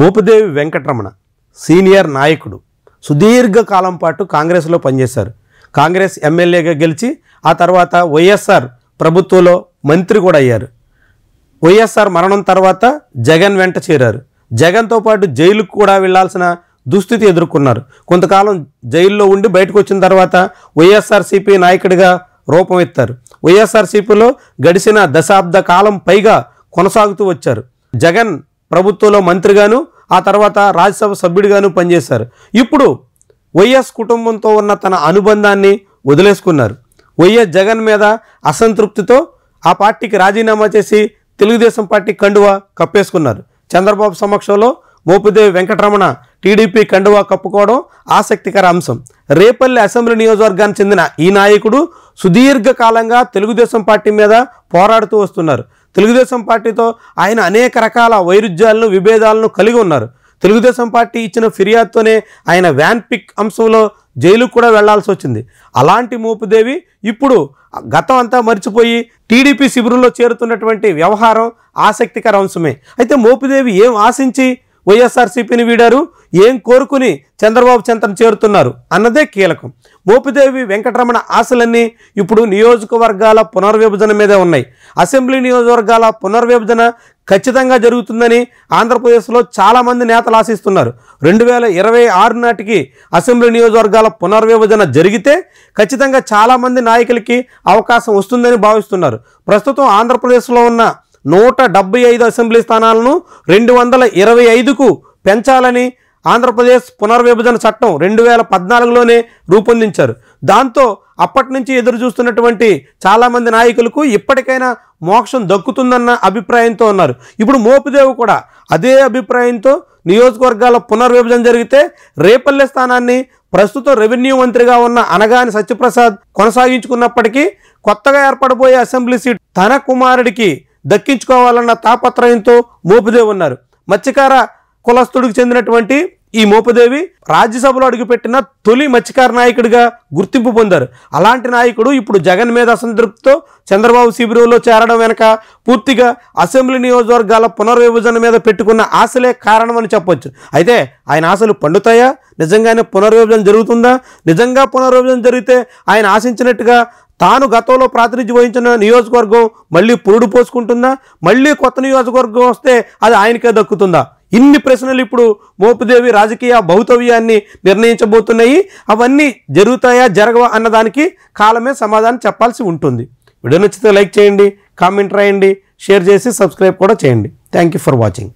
Mopidevi Venkataramana senior నాయకుడు సుదీర్ఘ కాలం పాటు కాంగ్రెస్లో పనిచేశారు కాంగ్రెస్ ఎమ్మెల్యేగా గెలిచి ఆ తర్వాత వైఎస్ఆర్ ప్రభుత్వంలో మంత్రి కూడా అయ్యారు వైఎస్ఆర్ మరణం తర్వాత జగన్ వెంట చేరారు జగన్తో పాటు జైలుకు కూడా వెళ్లాల్సిన దుస్థితి ఎదుర్కొన్నారు కొంతకాలం జైల్లో ఉండి బయటకు వచ్చిన తర్వాత వైఎస్ఆర్సీపీ నాయకుడిగా రూపమెత్తారు వైఎస్ఆర్సీపీలో గడిచిన దశాబ్ద కాలం పైగా కొనసాగుతూ వచ్చారు జగన్ ప్రభుత్వంలో మంత్రిగాను ఆ తర్వాత రాజ్యసభ సభ్యుడిగాను పనిచేశారు ఇప్పుడు వైఎస్ కుటుంబంతో ఉన్న తన అనుబంధాన్ని వదిలేసుకున్నారు వైఎస్ జగన్ మీద అసంతృప్తితో ఆ పార్టీకి రాజీనామా చేసి తెలుగుదేశం పార్టీ కండువా కప్పేసుకున్నారు చంద్రబాబు సమక్షంలో మోపిదేవి వెంకటరమణ టీడీపీ కండువా కప్పుకోవడం ఆసక్తికర అంశం రేపల్లి అసెంబ్లీ నియోజకవర్గానికి చెందిన ఈ నాయకుడు సుదీర్ఘకాలంగా తెలుగుదేశం పార్టీ మీద పోరాడుతూ వస్తున్నారు తెలుగుదేశం పార్టీతో ఆయన అనేక రకాల వైరుధ్యాలను విభేదాలను కలిగి ఉన్నారు తెలుగుదేశం పార్టీ ఇచ్చిన ఫిర్యాదుతోనే ఆయన వ్యాన్ పిక్ అంశంలో జైలుకు కూడా వెళ్లాల్సి వచ్చింది అలాంటి మోపుదేవి ఇప్పుడు గతం అంతా మర్చిపోయి టీడీపీ శిబిరంలో చేరుతున్నటువంటి వ్యవహారం ఆసక్తికర అంశమే అయితే మోపుదేవి ఏం ఆశించి వైఎస్ఆర్సీపీని వీడారు ఏం కోరుకుని చంద్రబాబు చెంతను చేరుతున్నారు అన్నదే కీలకం మోపిదేవి వెంకటరమణ ఆశలన్నీ ఇప్పుడు నియోజకవర్గాల పునర్విభజన మీదే ఉన్నాయి అసెంబ్లీ నియోజకవర్గాల పునర్విభజన ఖచ్చితంగా జరుగుతుందని ఆంధ్రప్రదేశ్లో చాలామంది నేతలు ఆశిస్తున్నారు రెండు వేల ఇరవై ఆరు నాటికి అసెంబ్లీ నియోజకవర్గాల పునర్విభజన జరిగితే ఖచ్చితంగా చాలామంది నాయకులకి అవకాశం వస్తుందని భావిస్తున్నారు ప్రస్తుతం ఆంధ్రప్రదేశ్లో ఉన్న నూట డెబ్బై ఐదు అసెంబ్లీ స్థానాలను రెండు వందల ఇరవై ఐదుకు పెంచాలని ఆంధ్రప్రదేశ్ పునర్విభజన చట్టం రెండు వేల పద్నాలుగులోనే రూపొందించారు దాంతో అప్పటి నుంచి ఎదురు చూస్తున్నటువంటి చాలామంది నాయకులకు ఇప్పటికైనా మోక్షం దక్కుతుందన్న అభిప్రాయంతో ఉన్నారు ఇప్పుడు మోపుదేవు కూడా అదే అభిప్రాయంతో నియోజకవర్గాల పునర్విభజన జరిగితే రేపల్లె స్థానాన్ని ప్రస్తుతం రెవెన్యూ మంత్రిగా ఉన్న అనగాని సత్యప్రసాద్ కొనసాగించుకున్నప్పటికీ కొత్తగా ఏర్పడబోయే అసెంబ్లీ సీట్ తన కుమారుడికి దక్కించుకోవాలన్న తాపత్రయంతో మోపుదే ఉన్నారు మత్స్యకార కులస్తుడికి చెందినటువంటి ఈ మోపదేవి రాజ్యసభలో అడుగుపెట్టిన తొలి మత్స్యకార నాయకుడిగా గుర్తింపు పొందారు అలాంటి నాయకుడు ఇప్పుడు జగన్ మీద అసంతృప్తితో చంద్రబాబు శిబిరంలో చేరడం వెనక పూర్తిగా అసెంబ్లీ నియోజకవర్గాల పునర్విభజన మీద పెట్టుకున్న ఆశలే కారణమని చెప్పొచ్చు అయితే ఆయన ఆశలు పండుతాయా నిజంగానే పునర్విభజన జరుగుతుందా నిజంగా పునర్విభజన జరిగితే ఆయన ఆశించినట్టుగా తాను గతంలో ప్రాతినిధ్యం వహించిన నియోజకవర్గం మళ్ళీ పురుడు పోసుకుంటుందా మళ్ళీ కొత్త నియోజకవర్గం వస్తే అది ఆయనకే దక్కుతుందా ఇన్ని ప్రశ్నలు ఇప్పుడు మోపుదేవి రాజకీయ భౌతవ్యాన్ని నిర్ణయించబోతున్నాయి అవన్నీ జరుగుతాయా జరగవా అన్నదానికి కాలమే సమాధానం చెప్పాల్సి ఉంటుంది వీడియో నచ్చితే లైక్ చేయండి కామెంట్ రాయండి షేర్ చేసి సబ్స్క్రైబ్ కూడా చేయండి థ్యాంక్ యూ ఫర్ వాచింగ్